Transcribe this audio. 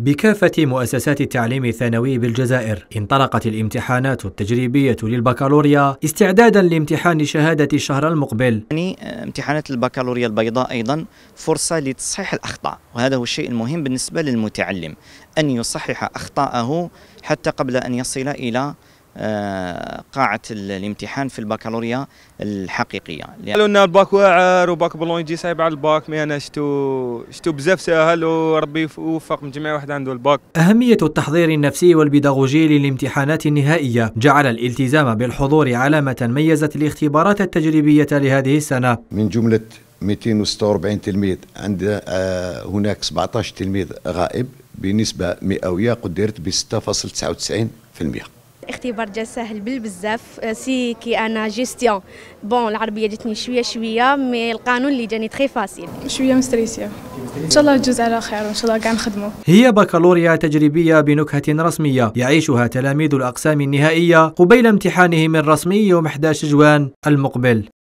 بكافة مؤسسات التعليم الثانوي بالجزائر انطلقت الامتحانات التجريبية للبكالوريا استعدادا لامتحان شهادة الشهر المقبل يعني آه، امتحانات البكالوريا البيضاء أيضا فرصة لتصحيح الأخطاء وهذا هو الشيء المهم بالنسبة للمتعلم أن يصحح أخطاءه حتى قبل أن يصل إلى آه، قاعة الامتحان في البكالوريا الحقيقية قالوا لنا الباك واعر وباك بلون يجي صعيب على الباك مي أنا شتو شتو بزاف ساهل وربي يوفق من جميع واحد عنده الباك أهمية التحضير النفسي والبيداغوجي للامتحانات النهائية جعل الالتزام بالحضور علامة ميزت الاختبارات التجريبية لهذه السنة من جملة 246 تلميذ عند آه، هناك 17 تلميذ غائب بنسبة مئوية قدرت ب 6.99% الاختبار جا ساهل بالبزاف آه، سي كي انا جيستيون بون العربيه جاتني شويه شويه مي القانون اللي جاني تخي فاسيل شويه مستريسيه ان شاء الله تجوز على خير وان شاء الله كاع نخدموا هي بكالوريا تجريبيه بنكهه رسميه يعيشها تلاميذ الاقسام النهائيه قبيل امتحانهم الرسمي يوم 11 جوان المقبل